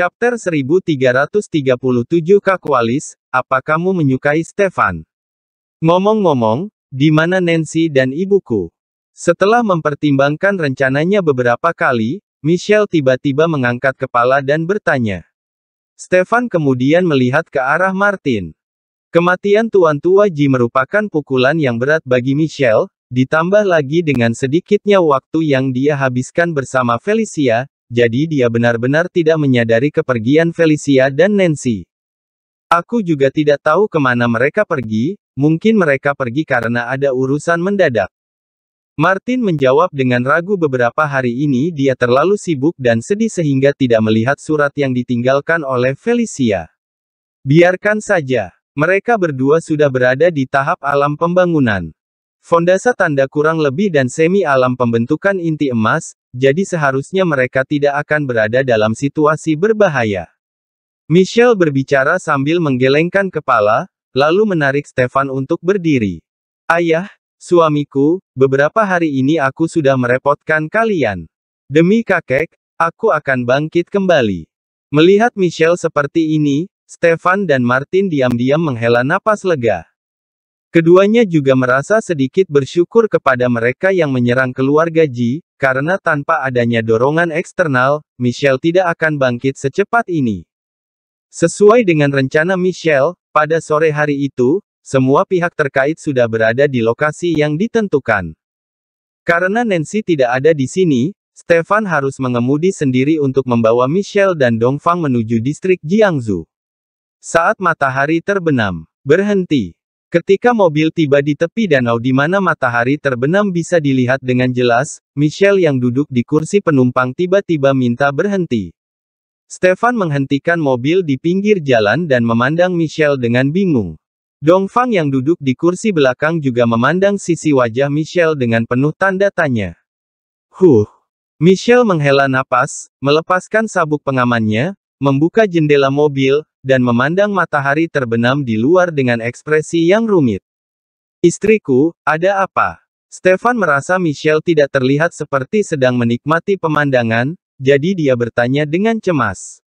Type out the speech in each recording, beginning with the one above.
Chapter 1337 Kakualis, apa kamu menyukai Stefan? Ngomong-ngomong, di mana Nancy dan ibuku? Setelah mempertimbangkan rencananya beberapa kali, Michelle tiba-tiba mengangkat kepala dan bertanya. Stefan kemudian melihat ke arah Martin. Kematian tuan tua Ji merupakan pukulan yang berat bagi Michelle, ditambah lagi dengan sedikitnya waktu yang dia habiskan bersama Felicia, jadi dia benar-benar tidak menyadari kepergian Felicia dan Nancy. Aku juga tidak tahu kemana mereka pergi, mungkin mereka pergi karena ada urusan mendadak. Martin menjawab dengan ragu beberapa hari ini dia terlalu sibuk dan sedih sehingga tidak melihat surat yang ditinggalkan oleh Felicia. Biarkan saja, mereka berdua sudah berada di tahap alam pembangunan. Fondasa tanda kurang lebih dan semi alam pembentukan inti emas, jadi seharusnya mereka tidak akan berada dalam situasi berbahaya. Michelle berbicara sambil menggelengkan kepala, lalu menarik Stefan untuk berdiri. Ayah, suamiku, beberapa hari ini aku sudah merepotkan kalian. Demi kakek, aku akan bangkit kembali. Melihat Michelle seperti ini, Stefan dan Martin diam-diam menghela napas lega. Keduanya juga merasa sedikit bersyukur kepada mereka yang menyerang keluarga Ji, karena tanpa adanya dorongan eksternal, Michelle tidak akan bangkit secepat ini. Sesuai dengan rencana Michelle, pada sore hari itu, semua pihak terkait sudah berada di lokasi yang ditentukan. Karena Nancy tidak ada di sini, Stefan harus mengemudi sendiri untuk membawa Michelle dan Dongfang menuju distrik Jiangzu. Saat matahari terbenam, berhenti. Ketika mobil tiba di tepi danau di mana matahari terbenam bisa dilihat dengan jelas, Michelle yang duduk di kursi penumpang tiba-tiba minta berhenti. Stefan menghentikan mobil di pinggir jalan dan memandang Michelle dengan bingung. Dongfang yang duduk di kursi belakang juga memandang sisi wajah Michelle dengan penuh tanda tanya. Huh. Michelle menghela napas, melepaskan sabuk pengamannya, membuka jendela mobil, dan memandang matahari terbenam di luar dengan ekspresi yang rumit. Istriku, ada apa? Stefan merasa Michelle tidak terlihat seperti sedang menikmati pemandangan, jadi dia bertanya dengan cemas.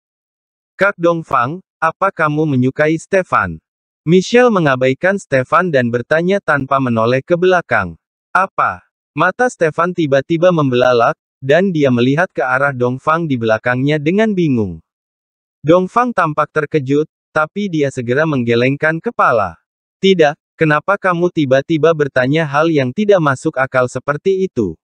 Kak Dongfang, apa kamu menyukai Stefan? Michelle mengabaikan Stefan dan bertanya tanpa menoleh ke belakang. Apa? Mata Stefan tiba-tiba membelalak, dan dia melihat ke arah Dongfang di belakangnya dengan bingung. Dongfang tampak terkejut, tapi dia segera menggelengkan kepala. Tidak, kenapa kamu tiba-tiba bertanya hal yang tidak masuk akal seperti itu?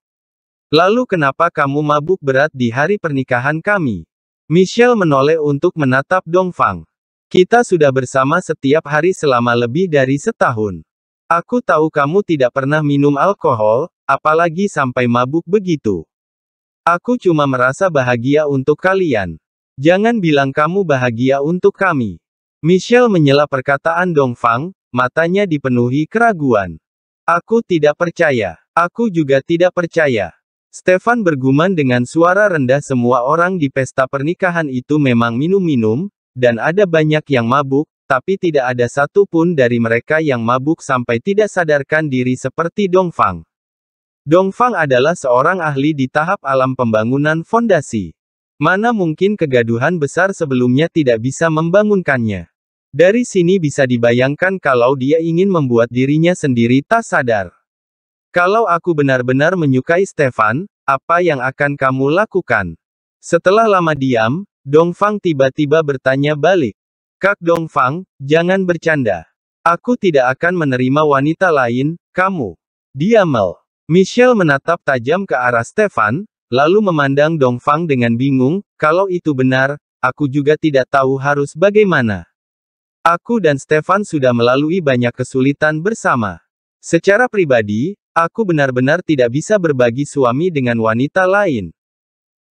Lalu kenapa kamu mabuk berat di hari pernikahan kami? Michelle menoleh untuk menatap Dongfang. Kita sudah bersama setiap hari selama lebih dari setahun. Aku tahu kamu tidak pernah minum alkohol, apalagi sampai mabuk begitu. Aku cuma merasa bahagia untuk kalian. Jangan bilang kamu bahagia untuk kami. Michelle menyela perkataan Dong Fang, matanya dipenuhi keraguan. Aku tidak percaya. Aku juga tidak percaya. Stefan bergumam dengan suara rendah semua orang di pesta pernikahan itu memang minum-minum, dan ada banyak yang mabuk, tapi tidak ada satu pun dari mereka yang mabuk sampai tidak sadarkan diri seperti Dongfang. Dongfang adalah seorang ahli di tahap alam pembangunan fondasi. Mana mungkin kegaduhan besar sebelumnya tidak bisa membangunkannya. Dari sini bisa dibayangkan kalau dia ingin membuat dirinya sendiri tak sadar. Kalau aku benar-benar menyukai Stefan, apa yang akan kamu lakukan? Setelah lama diam, Dongfang tiba-tiba bertanya balik. Kak Dongfang, jangan bercanda. Aku tidak akan menerima wanita lain, kamu. Diamel. Michelle menatap tajam ke arah Stefan, Lalu memandang Dongfang dengan bingung, kalau itu benar, aku juga tidak tahu harus bagaimana. Aku dan Stefan sudah melalui banyak kesulitan bersama. Secara pribadi, aku benar-benar tidak bisa berbagi suami dengan wanita lain.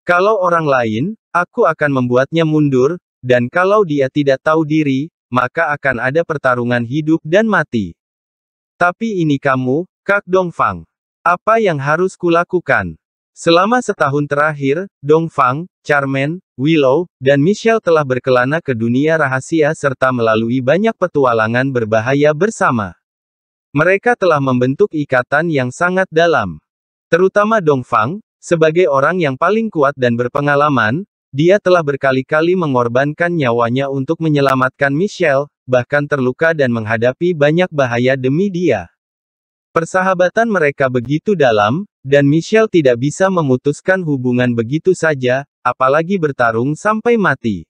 Kalau orang lain, aku akan membuatnya mundur, dan kalau dia tidak tahu diri, maka akan ada pertarungan hidup dan mati. Tapi ini kamu, Kak Dongfang. Apa yang harus kulakukan? Selama setahun terakhir, Dongfang, Charmen, Willow, dan Michelle telah berkelana ke dunia rahasia serta melalui banyak petualangan berbahaya bersama. Mereka telah membentuk ikatan yang sangat dalam. Terutama Dongfang, sebagai orang yang paling kuat dan berpengalaman, dia telah berkali-kali mengorbankan nyawanya untuk menyelamatkan Michelle, bahkan terluka dan menghadapi banyak bahaya demi dia. Persahabatan mereka begitu dalam, dan Michelle tidak bisa memutuskan hubungan begitu saja, apalagi bertarung sampai mati.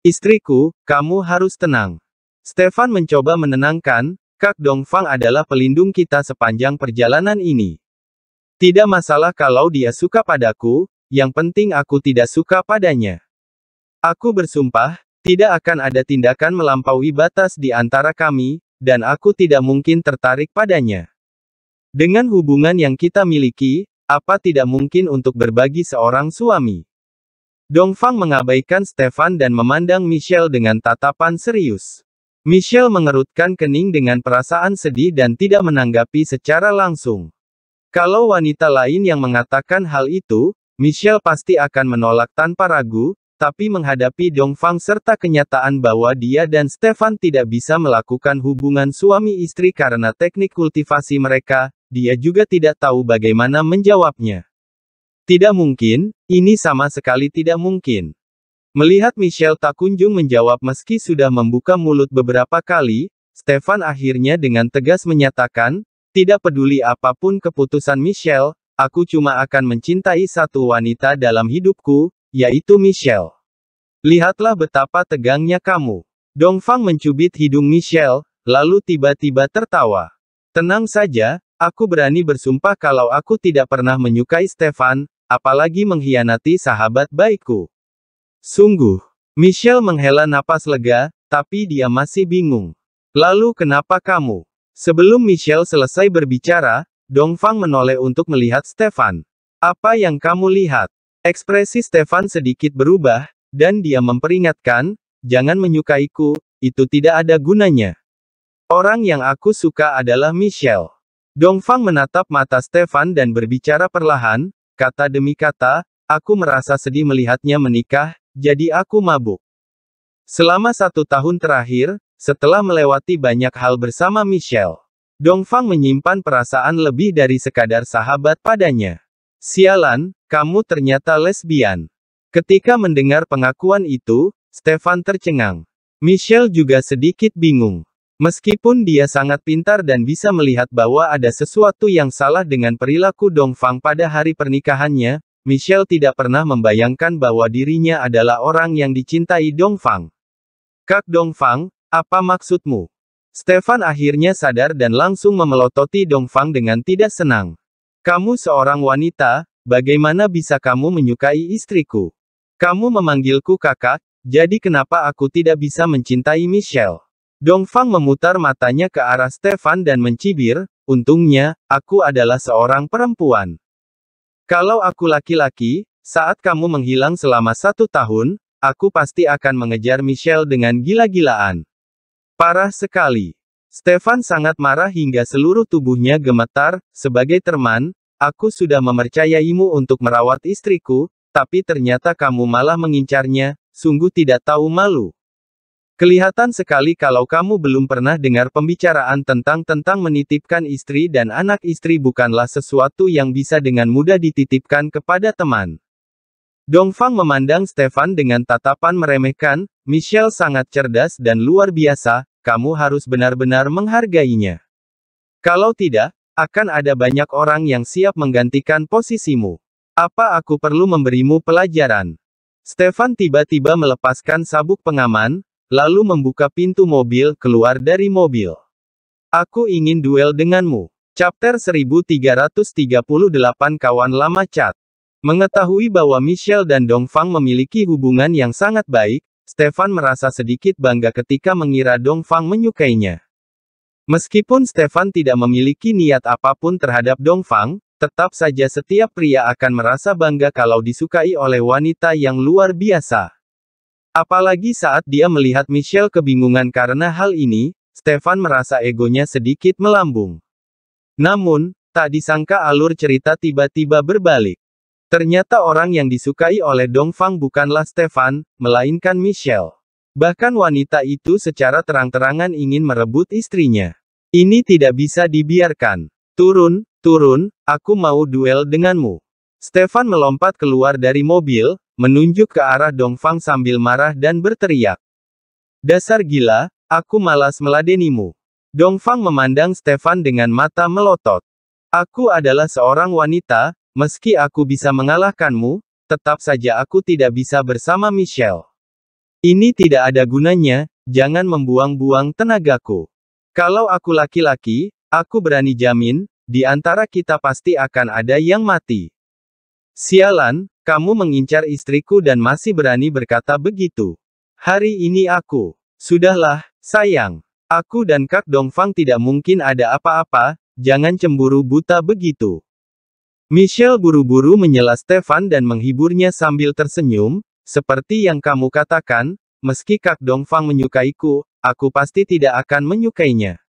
Istriku, kamu harus tenang. Stefan mencoba menenangkan, Kak Dongfang adalah pelindung kita sepanjang perjalanan ini. Tidak masalah kalau dia suka padaku, yang penting aku tidak suka padanya. Aku bersumpah, tidak akan ada tindakan melampaui batas di antara kami, dan aku tidak mungkin tertarik padanya. Dengan hubungan yang kita miliki, apa tidak mungkin untuk berbagi seorang suami? Dongfang mengabaikan Stefan dan memandang Michelle dengan tatapan serius. Michelle mengerutkan kening dengan perasaan sedih dan tidak menanggapi secara langsung. Kalau wanita lain yang mengatakan hal itu, Michelle pasti akan menolak tanpa ragu, tapi menghadapi Dongfang serta kenyataan bahwa dia dan Stefan tidak bisa melakukan hubungan suami istri karena teknik kultivasi mereka, dia juga tidak tahu bagaimana menjawabnya. Tidak mungkin, ini sama sekali tidak mungkin. Melihat Michelle tak kunjung menjawab meski sudah membuka mulut beberapa kali, Stefan akhirnya dengan tegas menyatakan, tidak peduli apapun keputusan Michelle, aku cuma akan mencintai satu wanita dalam hidupku, yaitu Michelle. Lihatlah betapa tegangnya kamu. Dongfang mencubit hidung Michelle, lalu tiba-tiba tertawa. Tenang saja, Aku berani bersumpah kalau aku tidak pernah menyukai Stefan, apalagi mengkhianati sahabat baikku. Sungguh, Michelle menghela napas lega, tapi dia masih bingung. Lalu kenapa kamu? Sebelum Michelle selesai berbicara, Dongfang menoleh untuk melihat Stefan. Apa yang kamu lihat? Ekspresi Stefan sedikit berubah, dan dia memperingatkan, jangan menyukaiku, itu tidak ada gunanya. Orang yang aku suka adalah Michelle. Dongfang menatap mata Stefan dan berbicara perlahan, kata demi kata, aku merasa sedih melihatnya menikah, jadi aku mabuk. Selama satu tahun terakhir, setelah melewati banyak hal bersama Michelle, Dongfang menyimpan perasaan lebih dari sekadar sahabat padanya. Sialan, kamu ternyata lesbian. Ketika mendengar pengakuan itu, Stefan tercengang. Michelle juga sedikit bingung. Meskipun dia sangat pintar dan bisa melihat bahwa ada sesuatu yang salah dengan perilaku Dong Fang pada hari pernikahannya, Michelle tidak pernah membayangkan bahwa dirinya adalah orang yang dicintai Dong Fang. Kak Dong Fang, apa maksudmu? Stefan akhirnya sadar dan langsung memelototi Dong Fang dengan tidak senang. Kamu seorang wanita, bagaimana bisa kamu menyukai istriku? Kamu memanggilku kakak, jadi kenapa aku tidak bisa mencintai Michelle? Dongfang memutar matanya ke arah Stefan dan mencibir, untungnya, aku adalah seorang perempuan. Kalau aku laki-laki, saat kamu menghilang selama satu tahun, aku pasti akan mengejar Michelle dengan gila-gilaan. Parah sekali. Stefan sangat marah hingga seluruh tubuhnya gemetar, sebagai teman, aku sudah memercayaimu untuk merawat istriku, tapi ternyata kamu malah mengincarnya, sungguh tidak tahu malu. Kelihatan sekali kalau kamu belum pernah dengar pembicaraan tentang tentang menitipkan istri dan anak istri bukanlah sesuatu yang bisa dengan mudah dititipkan kepada teman. Dongfang memandang Stefan dengan tatapan meremehkan, Michelle sangat cerdas dan luar biasa, kamu harus benar-benar menghargainya. Kalau tidak, akan ada banyak orang yang siap menggantikan posisimu. Apa aku perlu memberimu pelajaran? Stefan tiba-tiba melepaskan sabuk pengaman, Lalu membuka pintu mobil, keluar dari mobil. Aku ingin duel denganmu. Chapter 1338 Kawan Lama Chat Mengetahui bahwa Michelle dan Dongfang memiliki hubungan yang sangat baik, Stefan merasa sedikit bangga ketika mengira Dongfang menyukainya. Meskipun Stefan tidak memiliki niat apapun terhadap Dongfang, tetap saja setiap pria akan merasa bangga kalau disukai oleh wanita yang luar biasa. Apalagi saat dia melihat Michelle kebingungan karena hal ini, Stefan merasa egonya sedikit melambung. Namun, tak disangka alur cerita tiba-tiba berbalik. Ternyata orang yang disukai oleh Dongfang bukanlah Stefan, melainkan Michelle. Bahkan wanita itu secara terang-terangan ingin merebut istrinya. Ini tidak bisa dibiarkan. Turun, turun, aku mau duel denganmu. Stefan melompat keluar dari mobil, menunjuk ke arah Dongfang sambil marah dan berteriak. Dasar gila, aku malas meladenimu. Dongfang memandang Stefan dengan mata melotot. Aku adalah seorang wanita, meski aku bisa mengalahkanmu, tetap saja aku tidak bisa bersama Michelle. Ini tidak ada gunanya, jangan membuang-buang tenagaku. Kalau aku laki-laki, aku berani jamin, di antara kita pasti akan ada yang mati. Sialan, kamu mengincar istriku dan masih berani berkata begitu. Hari ini aku. Sudahlah, sayang. Aku dan Kak Dongfang tidak mungkin ada apa-apa, jangan cemburu buta begitu. Michelle buru-buru menyela Stefan dan menghiburnya sambil tersenyum, seperti yang kamu katakan, meski Kak Dongfang menyukaiku, aku pasti tidak akan menyukainya.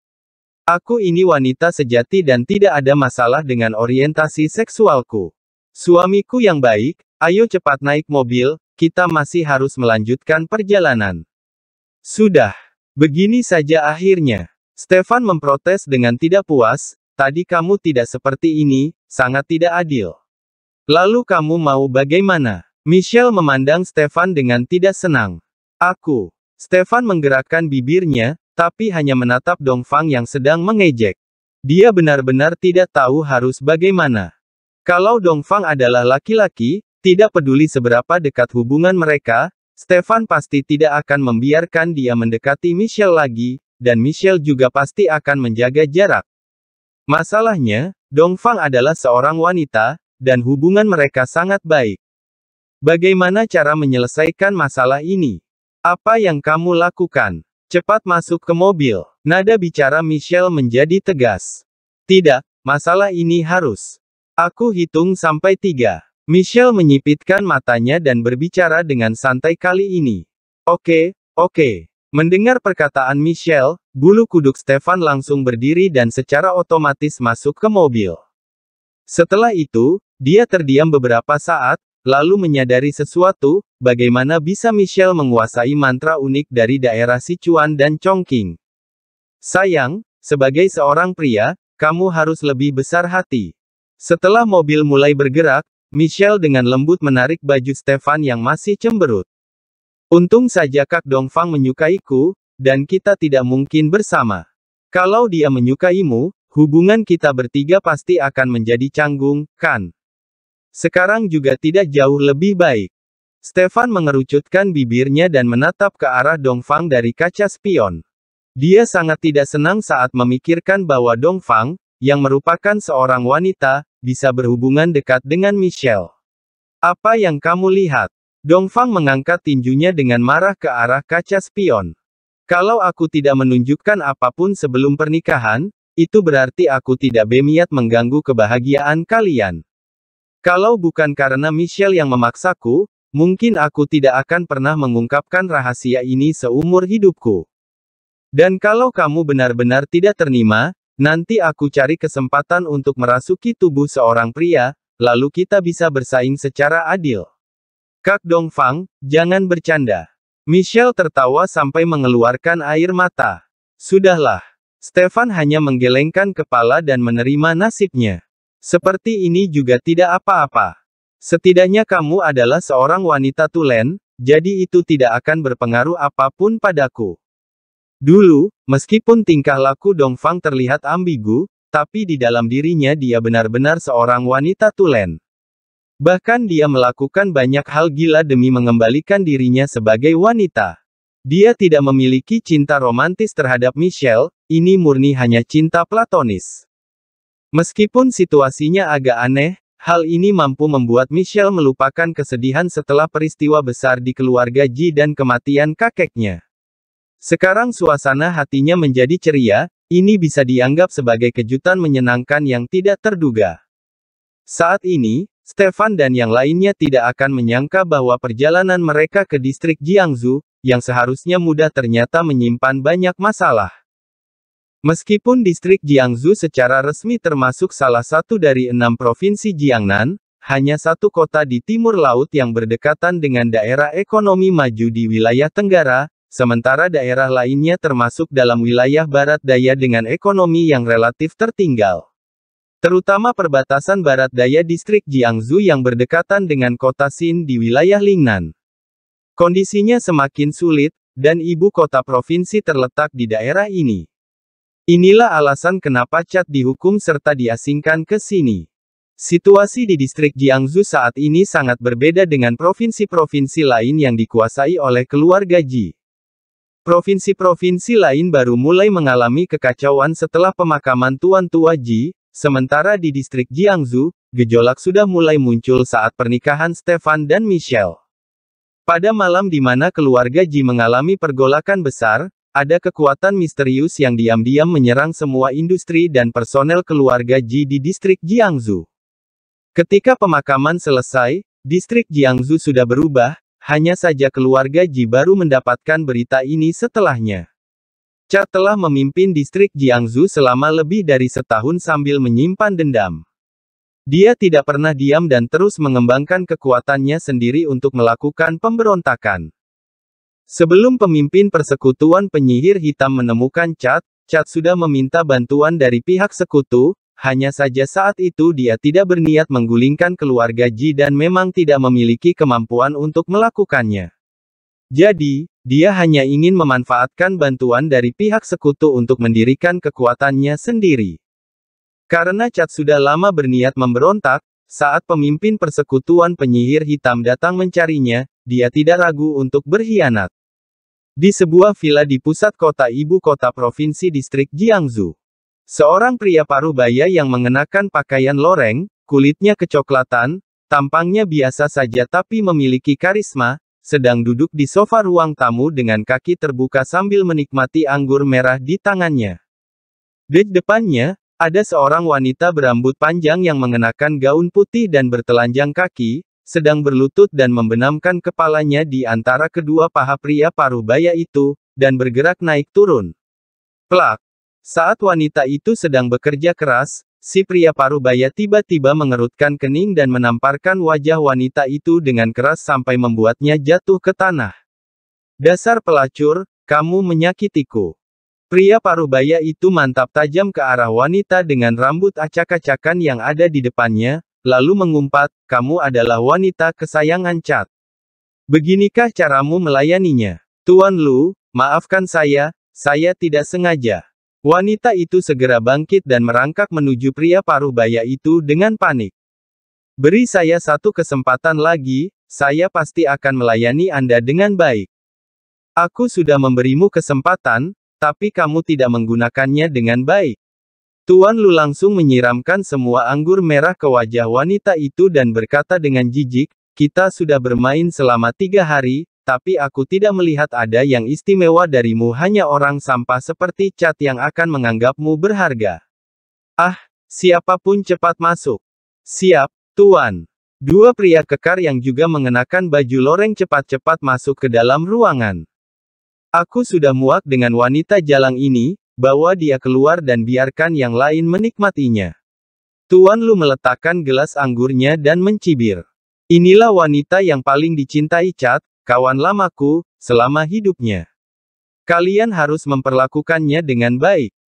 Aku ini wanita sejati dan tidak ada masalah dengan orientasi seksualku. Suamiku yang baik, ayo cepat naik mobil, kita masih harus melanjutkan perjalanan. Sudah, begini saja akhirnya. Stefan memprotes dengan tidak puas, tadi kamu tidak seperti ini, sangat tidak adil. Lalu kamu mau bagaimana? Michelle memandang Stefan dengan tidak senang. Aku. Stefan menggerakkan bibirnya, tapi hanya menatap Dongfang yang sedang mengejek. Dia benar-benar tidak tahu harus bagaimana. Kalau Dongfang adalah laki-laki, tidak peduli seberapa dekat hubungan mereka, Stefan pasti tidak akan membiarkan dia mendekati Michelle lagi, dan Michelle juga pasti akan menjaga jarak. Masalahnya, Dongfang adalah seorang wanita, dan hubungan mereka sangat baik. Bagaimana cara menyelesaikan masalah ini? Apa yang kamu lakukan? Cepat masuk ke mobil. Nada bicara Michelle menjadi tegas. Tidak, masalah ini harus Aku hitung sampai tiga. Michelle menyipitkan matanya dan berbicara dengan santai kali ini. Oke, oke. Mendengar perkataan Michelle, bulu kuduk Stefan langsung berdiri dan secara otomatis masuk ke mobil. Setelah itu, dia terdiam beberapa saat, lalu menyadari sesuatu, bagaimana bisa Michelle menguasai mantra unik dari daerah Sichuan dan Chongqing. Sayang, sebagai seorang pria, kamu harus lebih besar hati. Setelah mobil mulai bergerak, Michelle dengan lembut menarik baju Stefan yang masih cemberut. Untung saja Kak Dongfang menyukaiku, dan kita tidak mungkin bersama. Kalau dia menyukaimu, hubungan kita bertiga pasti akan menjadi canggung, kan? Sekarang juga tidak jauh lebih baik. Stefan mengerucutkan bibirnya dan menatap ke arah Dongfang dari kaca spion. Dia sangat tidak senang saat memikirkan bahwa Dongfang, yang merupakan seorang wanita, bisa berhubungan dekat dengan Michelle. Apa yang kamu lihat? Dongfang mengangkat tinjunya dengan marah ke arah kaca spion. Kalau aku tidak menunjukkan apapun sebelum pernikahan, itu berarti aku tidak bemiat mengganggu kebahagiaan kalian. Kalau bukan karena Michelle yang memaksaku, mungkin aku tidak akan pernah mengungkapkan rahasia ini seumur hidupku. Dan kalau kamu benar-benar tidak ternima, Nanti aku cari kesempatan untuk merasuki tubuh seorang pria, lalu kita bisa bersaing secara adil. Kak Dongfang, jangan bercanda. Michelle tertawa sampai mengeluarkan air mata. Sudahlah. Stefan hanya menggelengkan kepala dan menerima nasibnya. Seperti ini juga tidak apa-apa. Setidaknya kamu adalah seorang wanita tulen, jadi itu tidak akan berpengaruh apapun padaku. Dulu, meskipun tingkah laku Dongfang terlihat ambigu, tapi di dalam dirinya dia benar-benar seorang wanita tulen. Bahkan dia melakukan banyak hal gila demi mengembalikan dirinya sebagai wanita. Dia tidak memiliki cinta romantis terhadap Michelle, ini murni hanya cinta platonis. Meskipun situasinya agak aneh, hal ini mampu membuat Michelle melupakan kesedihan setelah peristiwa besar di keluarga Ji dan kematian kakeknya. Sekarang suasana hatinya menjadi ceria, ini bisa dianggap sebagai kejutan menyenangkan yang tidak terduga. Saat ini, Stefan dan yang lainnya tidak akan menyangka bahwa perjalanan mereka ke distrik Jiangsu, yang seharusnya mudah ternyata menyimpan banyak masalah. Meskipun distrik Jiangsu secara resmi termasuk salah satu dari enam provinsi Jiangnan, hanya satu kota di timur laut yang berdekatan dengan daerah ekonomi maju di wilayah tenggara, Sementara daerah lainnya termasuk dalam wilayah barat daya dengan ekonomi yang relatif tertinggal. Terutama perbatasan barat daya distrik Jiangsu yang berdekatan dengan kota Xin di wilayah Lingnan. Kondisinya semakin sulit, dan ibu kota provinsi terletak di daerah ini. Inilah alasan kenapa Cat dihukum serta diasingkan ke sini. Situasi di distrik Jiangsu saat ini sangat berbeda dengan provinsi-provinsi lain yang dikuasai oleh keluarga Ji. Provinsi-provinsi lain baru mulai mengalami kekacauan setelah pemakaman Tuan Tua Ji, sementara di distrik Jiangzu, gejolak sudah mulai muncul saat pernikahan Stefan dan Michelle. Pada malam di mana keluarga Ji mengalami pergolakan besar, ada kekuatan misterius yang diam-diam menyerang semua industri dan personel keluarga Ji di distrik Jiangzu. Ketika pemakaman selesai, distrik Jiangzu sudah berubah, hanya saja keluarga Ji baru mendapatkan berita ini setelahnya. Cha telah memimpin distrik Jiangzu selama lebih dari setahun sambil menyimpan dendam. Dia tidak pernah diam dan terus mengembangkan kekuatannya sendiri untuk melakukan pemberontakan. Sebelum pemimpin persekutuan penyihir hitam menemukan Cha, Cha sudah meminta bantuan dari pihak sekutu, hanya saja saat itu dia tidak berniat menggulingkan keluarga Ji dan memang tidak memiliki kemampuan untuk melakukannya. Jadi, dia hanya ingin memanfaatkan bantuan dari pihak sekutu untuk mendirikan kekuatannya sendiri. Karena Cat sudah lama berniat memberontak, saat pemimpin persekutuan penyihir hitam datang mencarinya, dia tidak ragu untuk berkhianat. Di sebuah villa di pusat kota ibu kota provinsi distrik Jiangsu. Seorang pria paruh baya yang mengenakan pakaian loreng, kulitnya kecoklatan, tampangnya biasa saja tapi memiliki karisma, sedang duduk di sofa ruang tamu dengan kaki terbuka sambil menikmati anggur merah di tangannya. Di depannya, ada seorang wanita berambut panjang yang mengenakan gaun putih dan bertelanjang kaki, sedang berlutut dan membenamkan kepalanya di antara kedua paha pria paruh baya itu, dan bergerak naik turun. Plak! Saat wanita itu sedang bekerja keras, si pria parubaya tiba-tiba mengerutkan kening dan menamparkan wajah wanita itu dengan keras sampai membuatnya jatuh ke tanah. Dasar pelacur, kamu menyakitiku. Pria parubaya itu mantap tajam ke arah wanita dengan rambut acak-acakan yang ada di depannya, lalu mengumpat, kamu adalah wanita kesayangan Cat. Beginikah caramu melayaninya? Tuan Lu, maafkan saya, saya tidak sengaja. Wanita itu segera bangkit dan merangkak menuju pria paruh baya itu dengan panik. Beri saya satu kesempatan lagi, saya pasti akan melayani Anda dengan baik. Aku sudah memberimu kesempatan, tapi kamu tidak menggunakannya dengan baik. Tuan Lu langsung menyiramkan semua anggur merah ke wajah wanita itu dan berkata dengan jijik, kita sudah bermain selama tiga hari, tapi aku tidak melihat ada yang istimewa darimu hanya orang sampah seperti cat yang akan menganggapmu berharga. Ah, siapapun cepat masuk. Siap, tuan. Dua pria kekar yang juga mengenakan baju loreng cepat-cepat masuk ke dalam ruangan. Aku sudah muak dengan wanita jalang ini, bawa dia keluar dan biarkan yang lain menikmatinya. Tuan Lu meletakkan gelas anggurnya dan mencibir. Inilah wanita yang paling dicintai Cat, kawan lamaku, selama hidupnya. Kalian harus memperlakukannya dengan baik.